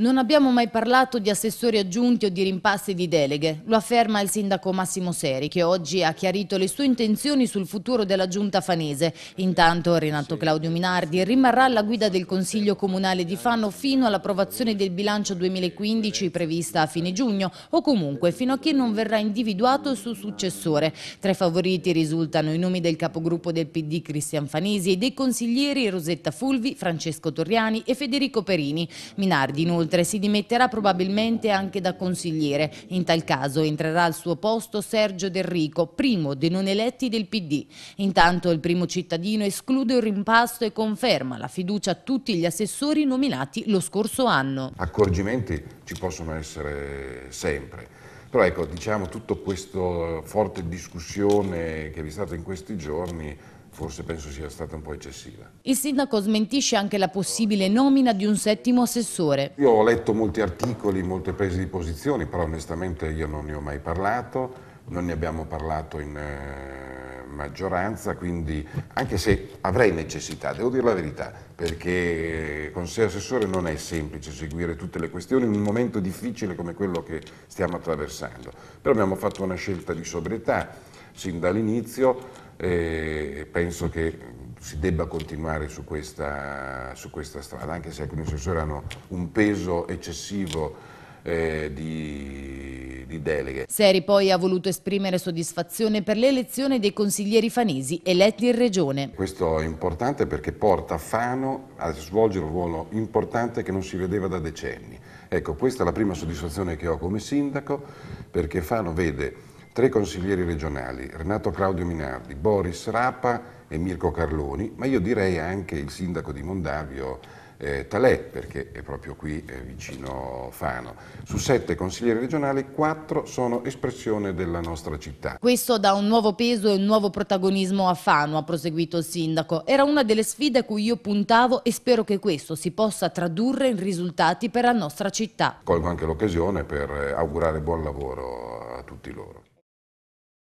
Non abbiamo mai parlato di assessori aggiunti o di rimpasti di deleghe, lo afferma il sindaco Massimo Seri, che oggi ha chiarito le sue intenzioni sul futuro della giunta fanese. Intanto Renato Claudio Minardi rimarrà alla guida del Consiglio Comunale di Fano fino all'approvazione del bilancio 2015 prevista a fine giugno o comunque fino a che non verrà individuato il suo successore. Tra i favoriti risultano i nomi del capogruppo del PD Cristian Fanesi e dei consiglieri Rosetta Fulvi, Francesco Torriani e Federico Perini. Minardi inoltre Inoltre si dimetterà probabilmente anche da consigliere. In tal caso entrerà al suo posto Sergio Del Rico, primo dei non eletti del PD. Intanto il primo cittadino esclude il rimpasto e conferma la fiducia a tutti gli assessori nominati lo scorso anno. Accorgimenti ci possono essere sempre però ecco, diciamo, tutta questa forte discussione che vi è stata in questi giorni forse penso sia stata un po' eccessiva. Il sindaco smentisce anche la possibile nomina di un settimo assessore. Io ho letto molti articoli, molte prese di posizione, però onestamente io non ne ho mai parlato, non ne abbiamo parlato in... Eh maggioranza, quindi anche se avrei necessità, devo dire la verità, perché con sé assessore non è semplice seguire tutte le questioni in un momento difficile come quello che stiamo attraversando, però abbiamo fatto una scelta di sobrietà sin dall'inizio e penso che si debba continuare su questa, su questa strada, anche se alcuni assessori hanno un peso eccessivo eh, di di deleghe. Seri poi ha voluto esprimere soddisfazione per l'elezione dei consiglieri fanesi eletti in regione. Questo è importante perché porta Fano a svolgere un ruolo importante che non si vedeva da decenni. Ecco, questa è la prima soddisfazione che ho come sindaco perché Fano vede tre consiglieri regionali, Renato Claudio Minardi, Boris Rapa e Mirko Carloni, ma io direi anche il sindaco di Mondavio eh, Talè, perché è proprio qui eh, vicino Fano. Su sette consiglieri regionali, quattro sono espressione della nostra città. Questo dà un nuovo peso e un nuovo protagonismo a Fano, ha proseguito il sindaco. Era una delle sfide a cui io puntavo e spero che questo si possa tradurre in risultati per la nostra città. Colgo anche l'occasione per eh, augurare buon lavoro a tutti loro.